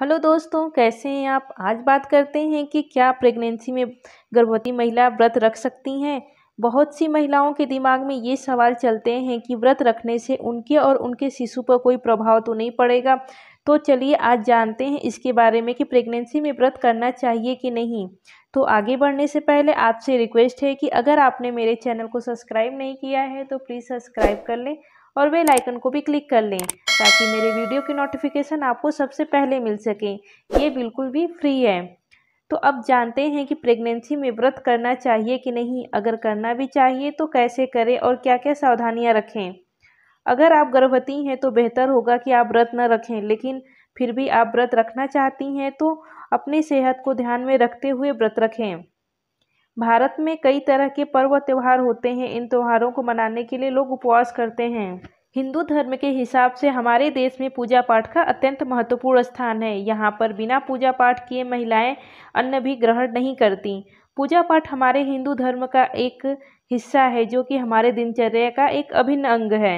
hello दोस्तों कैसे हैं आप आज बात करते हैं कि क्या प्रेगनेंसी में गर्भवती महिला व्रत रख सकती हैं बहुत सी महिलाओं के दिमाग में ये सवाल चलते हैं कि व्रत रखने से उनके और उनके शिशु पर कोई प्रभाव तो नहीं पड़ेगा तो चलिए आज जानते हैं इसके बारे में कि प्रेगनेंसी में व्रत करना चाहिए कि नहीं तो आगे बढ़ने से पहले आपसे रिक्वेस्ट है कि अगर आपने मेरे चैनल को सब्सक्राइब नहीं किया है तो प्लीज़ सब्सक्राइब कर लें और वे लाइकन को भी क्लिक कर लें ताकि मेरे वीडियो की नोटिफिकेशन आपको सबसे पहले मिल सके ये बिल्कुल भी फ्री है तो अब जानते हैं कि प्रेगनेंसी में व्रत करना चाहिए कि नहीं अगर करना भी चाहिए तो कैसे करें और क्या क्या सावधानियां रखें अगर आप गर्भवती हैं तो बेहतर होगा कि आप व्रत न रखें लेकिन फिर भी आप व्रत रखना चाहती हैं तो अपनी सेहत को ध्यान में रखते हुए व्रत रखें भारत में कई तरह के पर्व त्यौहार होते हैं इन त्यौहारों को मनाने के लिए लोग उपवास करते हैं हिंदू धर्म के हिसाब से हमारे देश में पूजा पाठ का अत्यंत महत्वपूर्ण स्थान है यहाँ पर बिना पूजा पाठ किए महिलाएं अन्न भी ग्रहण नहीं करती पूजा पाठ हमारे हिंदू धर्म का एक हिस्सा है जो कि हमारे दिनचर्या का एक अभिन्न अंग है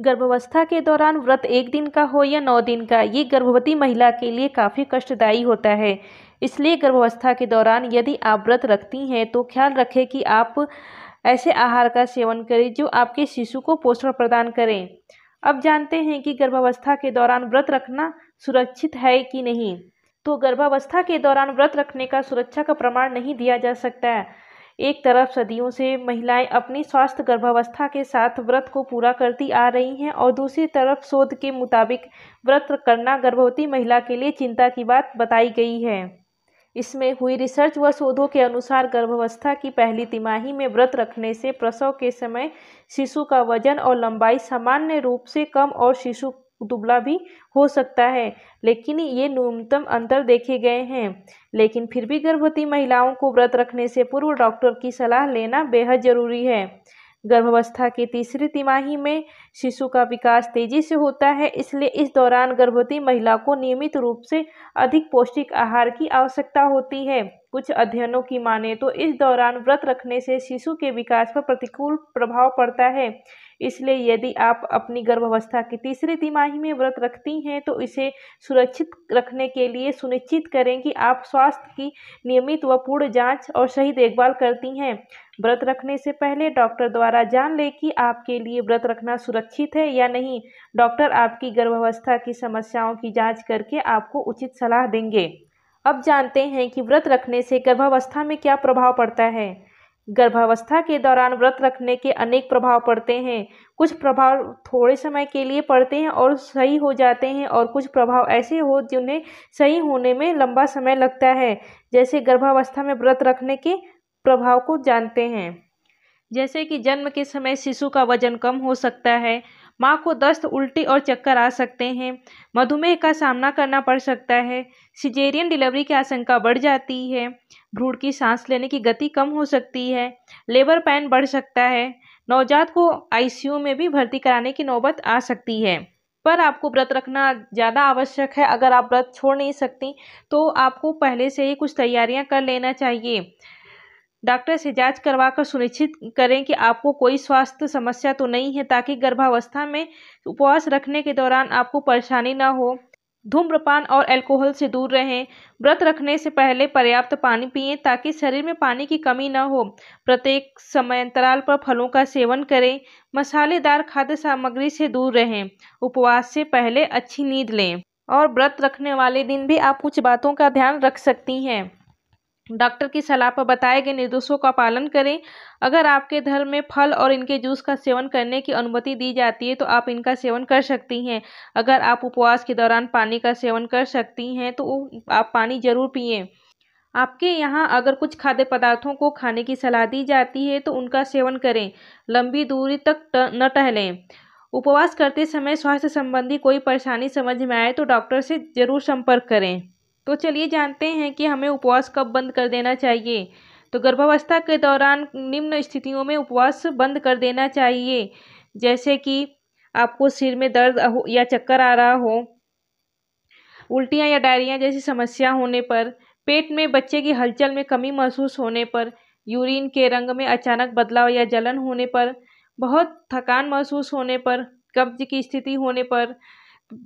गर्भावस्था के दौरान व्रत एक दिन का हो या नौ दिन का ये गर्भवती महिला के लिए काफ़ी कष्टदायी होता है इसलिए गर्भावस्था के दौरान यदि आप व्रत रखती हैं तो ख्याल रखें कि आप ऐसे आहार का सेवन करें जो आपके शिशु को पोषण प्रदान करें अब जानते हैं कि गर्भावस्था के दौरान व्रत रखना सुरक्षित है कि नहीं तो गर्भावस्था के दौरान व्रत रखने का सुरक्षा का प्रमाण नहीं दिया जा सकता है एक तरफ सदियों से महिलाएं अपनी स्वास्थ्य गर्भावस्था के साथ व्रत को पूरा करती आ रही हैं और दूसरी तरफ शोध के मुताबिक व्रत करना गर्भवती महिला के लिए चिंता की बात बताई गई है इसमें हुई रिसर्च व शोधों के अनुसार गर्भावस्था की पहली तिमाही में व्रत रखने से प्रसव के समय शिशु का वजन और लंबाई सामान्य रूप से कम और शिशु दुबला भी हो सकता है लेकिन ये न्यूनतम अंतर देखे गए हैं लेकिन फिर भी गर्भवती महिलाओं को व्रत रखने से पूर्व डॉक्टर की सलाह लेना बेहद ज़रूरी है गर्भावस्था की तीसरी तिमाही में शिशु का विकास तेजी से होता है इसलिए इस दौरान गर्भवती महिला को नियमित रूप से अधिक पौष्टिक आहार की आवश्यकता होती है कुछ अध्ययनों की माने तो इस दौरान व्रत रखने से शिशु के विकास पर प्रतिकूल प्रभाव पड़ता है इसलिए यदि आप अपनी गर्भावस्था की तीसरी तिमाही में व्रत रखती हैं तो इसे सुरक्षित रखने के लिए सुनिश्चित करें कि आप स्वास्थ्य की नियमित व पूर्ण जाँच और सही देखभाल करती हैं व्रत रखने से पहले डॉक्टर द्वारा जान लें कि आपके लिए व्रत रखना सुरक्षित है या नहीं डॉक्टर आपकी गर्भावस्था की समस्याओं की जांच करके आपको उचित सलाह देंगे अब जानते हैं कि व्रत रखने से गर्भावस्था में क्या प्रभाव पड़ता है गर्भावस्था के दौरान व्रत रखने के अनेक प्रभाव पड़ते हैं कुछ प्रभाव थोड़े समय के लिए पड़ते हैं और सही हो जाते हैं और कुछ प्रभाव ऐसे हो जिन्हें सही होने में लंबा समय लगता है जैसे गर्भावस्था में व्रत रखने के प्रभाव को जानते हैं जैसे कि जन्म के समय शिशु का वजन कम हो सकता है माँ को दस्त उल्टी और चक्कर आ सकते हैं मधुमेह का सामना करना पड़ सकता है सिजेरियन डिलीवरी की आशंका बढ़ जाती है भ्रूण की सांस लेने की गति कम हो सकती है लेबर पैन बढ़ सकता है नवजात को आईसीयू में भी भर्ती कराने की नौबत आ सकती है पर आपको व्रत रखना ज़्यादा आवश्यक है अगर आप व्रत छोड़ नहीं सकती तो आपको पहले से ही कुछ तैयारियां कर लेना चाहिए डॉक्टर से जांच करवाकर सुनिश्चित करें कि आपको कोई स्वास्थ्य समस्या तो नहीं है ताकि गर्भावस्था में उपवास रखने के दौरान आपको परेशानी ना हो धूम्रपान और अल्कोहल से दूर रहें व्रत रखने से पहले पर्याप्त पानी पिएं ताकि शरीर में पानी की कमी न हो प्रत्येक समय अंतराल पर फलों का सेवन करें मसालेदार खाद्य सामग्री से दूर रहें उपवास से पहले अच्छी नींद लें और व्रत रखने वाले दिन भी आप कुछ बातों का ध्यान रख सकती हैं डॉक्टर की सलाह पर बताए गए निर्देशों का पालन करें अगर आपके घर में फल और इनके जूस का सेवन करने की अनुमति दी जाती है तो आप इनका सेवन कर सकती हैं अगर आप उपवास के दौरान पानी का सेवन कर सकती हैं तो आप पानी ज़रूर पिए आपके यहाँ अगर कुछ खाद्य पदार्थों को खाने की सलाह दी जाती है तो उनका सेवन करें लंबी दूरी तक न टहलें उपवास करते समय स्वास्थ्य संबंधी कोई परेशानी समझ में आए तो डॉक्टर से ज़रूर संपर्क करें तो चलिए जानते हैं कि हमें उपवास कब बंद कर देना चाहिए तो गर्भावस्था के दौरान निम्न स्थितियों में उपवास बंद कर देना चाहिए जैसे कि आपको सिर में दर्द हो या चक्कर आ रहा हो उल्टियाँ या डायरिया जैसी समस्या होने पर पेट में बच्चे की हलचल में कमी महसूस होने पर यूरिन के रंग में अचानक बदलाव या जलन होने पर बहुत थकान महसूस होने पर कब्ज की स्थिति होने पर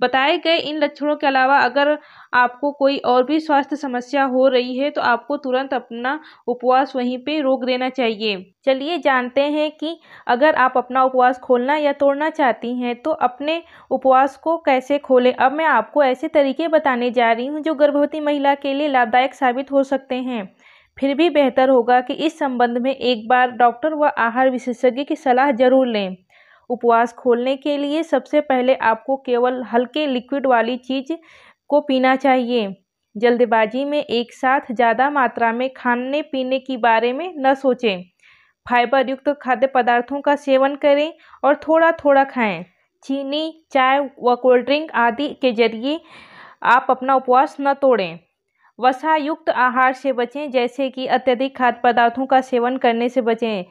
बताए गए इन लक्षणों के अलावा अगर आपको कोई और भी स्वास्थ्य समस्या हो रही है तो आपको तुरंत अपना उपवास वहीं पे रोक देना चाहिए चलिए जानते हैं कि अगर आप अपना उपवास खोलना या तोड़ना चाहती हैं तो अपने उपवास को कैसे खोलें अब मैं आपको ऐसे तरीके बताने जा रही हूँ जो गर्भवती महिला के लिए लाभदायक साबित हो सकते हैं फिर भी बेहतर होगा कि इस संबंध में एक बार डॉक्टर व आहार विशेषज्ञ की सलाह जरूर लें उपवास खोलने के लिए सबसे पहले आपको केवल हल्के लिक्विड वाली चीज़ को पीना चाहिए जल्दबाजी में एक साथ ज़्यादा मात्रा में खाने पीने के बारे में न सोचें फाइबर युक्त खाद्य पदार्थों का सेवन करें और थोड़ा थोड़ा खाएं चीनी चाय व कोल्ड ड्रिंक आदि के जरिए आप अपना उपवास न तोड़ें वसा युक्त आहार से बचें जैसे कि अत्यधिक खाद्य पदार्थों का सेवन करने से बचें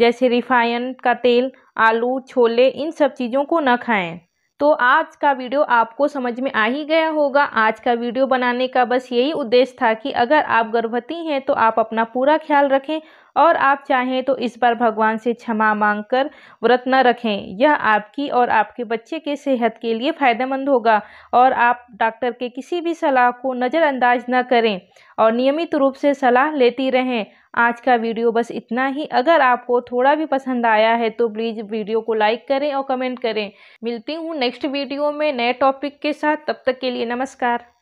जैसे रिफाइन का तेल आलू छोले इन सब चीज़ों को ना खाएं तो आज का वीडियो आपको समझ में आ ही गया होगा आज का वीडियो बनाने का बस यही उद्देश्य था कि अगर आप गर्भवती हैं तो आप अपना पूरा ख्याल रखें और आप चाहें तो इस बार भगवान से क्षमा मांगकर व्रत न रखें यह आपकी और आपके बच्चे के सेहत के लिए फ़ायदेमंद होगा और आप डॉक्टर के किसी भी सलाह को नज़रअंदाज न करें और नियमित रूप से सलाह लेती रहें आज का वीडियो बस इतना ही अगर आपको थोड़ा भी पसंद आया है तो प्लीज़ वीडियो को लाइक करें और कमेंट करें मिलती हूँ नेक्स्ट वीडियो में नए टॉपिक के साथ तब तक के लिए नमस्कार